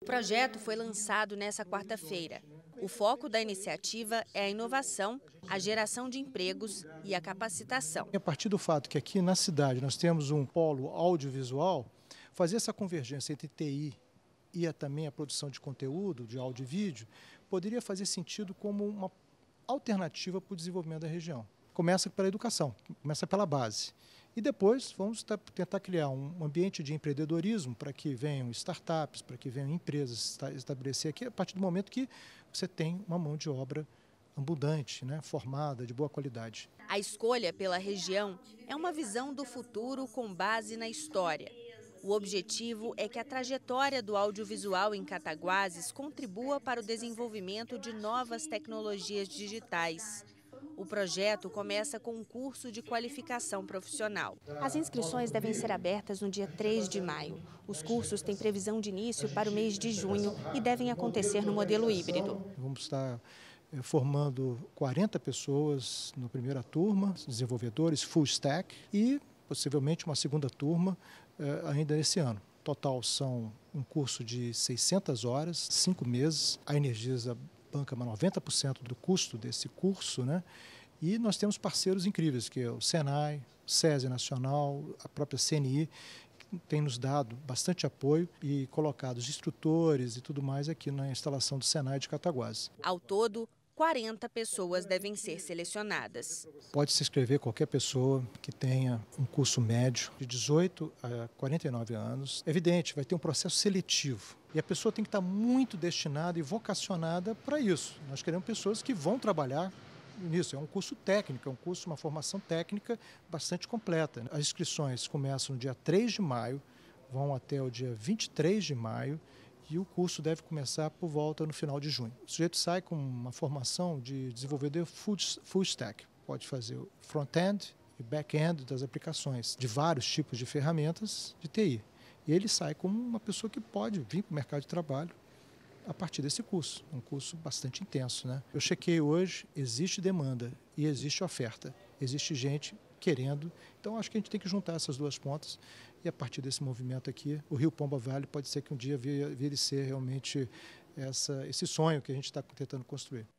O projeto foi lançado nesta quarta-feira. O foco da iniciativa é a inovação, a geração de empregos e a capacitação. A partir do fato que aqui na cidade nós temos um polo audiovisual, fazer essa convergência entre TI e também a produção de conteúdo, de áudio e vídeo, poderia fazer sentido como uma alternativa para o desenvolvimento da região. Começa pela educação, começa pela base. E depois vamos tentar criar um ambiente de empreendedorismo para que venham startups, para que venham empresas estabelecer aqui, a partir do momento que você tem uma mão de obra abundante, né, formada, de boa qualidade. A escolha pela região é uma visão do futuro com base na história. O objetivo é que a trajetória do audiovisual em Cataguases contribua para o desenvolvimento de novas tecnologias digitais. O projeto começa com um curso de qualificação profissional. As inscrições devem ser abertas no dia 3 de maio. Os cursos têm previsão de início para o mês de junho e devem acontecer no modelo híbrido. Vamos estar eh, formando 40 pessoas na primeira turma, desenvolvedores full stack e possivelmente uma segunda turma eh, ainda esse ano. Total são um curso de 600 horas, 5 meses. A Energisa banca, 90% do custo desse curso, né? E nós temos parceiros incríveis, que é o Senai, SESI Nacional, a própria CNI, que tem nos dado bastante apoio e colocado os instrutores e tudo mais aqui na instalação do Senai de Cataguases. Ao todo, 40 pessoas devem ser selecionadas. Pode se inscrever qualquer pessoa que tenha um curso médio de 18 a 49 anos. É Evidente, vai ter um processo seletivo. E a pessoa tem que estar muito destinada e vocacionada para isso. Nós queremos pessoas que vão trabalhar nisso. É um curso técnico, é um curso, uma formação técnica bastante completa. As inscrições começam no dia 3 de maio, vão até o dia 23 de maio e o curso deve começar por volta no final de junho. O sujeito sai com uma formação de desenvolvedor full stack, pode fazer front-end e back-end das aplicações de vários tipos de ferramentas de TI. E ele sai como uma pessoa que pode vir para o mercado de trabalho a partir desse curso, um curso bastante intenso, né? Eu chequei hoje, existe demanda e existe oferta. Existe gente querendo. Então acho que a gente tem que juntar essas duas pontas e a partir desse movimento aqui, o Rio Pomba Vale pode ser que um dia vire, ser realmente essa, esse sonho que a gente está tentando construir.